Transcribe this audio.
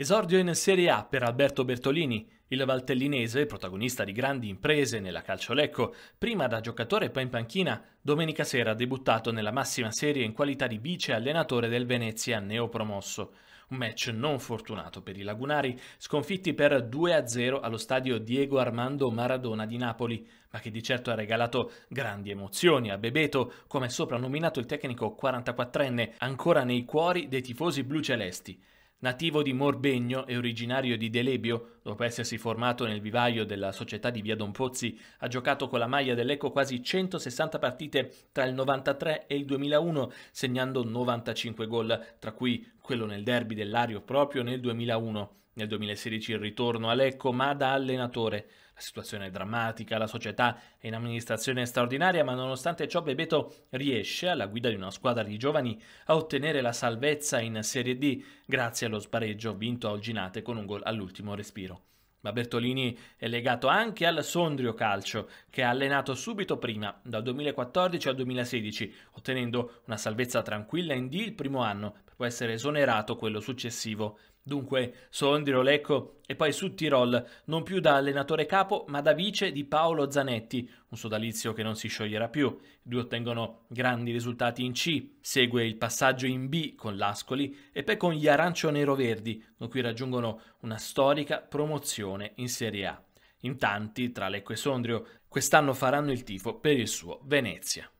Esordio in Serie A per Alberto Bertolini, il valtellinese, protagonista di grandi imprese nella calciolecco, prima da giocatore e poi in panchina, domenica sera ha debuttato nella massima serie in qualità di vice allenatore del Venezia neopromosso. Un match non fortunato per i lagunari, sconfitti per 2-0 allo stadio Diego Armando Maradona di Napoli, ma che di certo ha regalato grandi emozioni a Bebeto, come soprannominato il tecnico 44enne, ancora nei cuori dei tifosi blucelesti. Nativo di Morbegno e originario di Delebio, dopo essersi formato nel vivaio della società di Via Don Pozzi, ha giocato con la maglia dell'Eco quasi 160 partite tra il 93 e il 2001, segnando 95 gol, tra cui quello nel derby dell'Ario proprio nel 2001. Nel 2016 il ritorno a Lecco, ma da allenatore. La situazione è drammatica, la società è in amministrazione straordinaria, ma nonostante ciò Bebeto riesce, alla guida di una squadra di giovani, a ottenere la salvezza in Serie D grazie allo spareggio vinto a Olginate con un gol all'ultimo respiro. Ma Bertolini è legato anche al Sondrio Calcio, che ha allenato subito prima, dal 2014 al 2016, ottenendo una salvezza tranquilla in D il primo anno può essere esonerato quello successivo. Dunque, Sondrio Lecco e poi su Tirol, non più da allenatore capo, ma da vice di Paolo Zanetti, un sodalizio che non si scioglierà più. I due ottengono grandi risultati in C, segue il passaggio in B con l'Ascoli e poi con gli Arancio-Nero-Verdi, con cui raggiungono una storica promozione in Serie A. In tanti, tra Lecco e Sondrio, quest'anno faranno il tifo per il suo Venezia.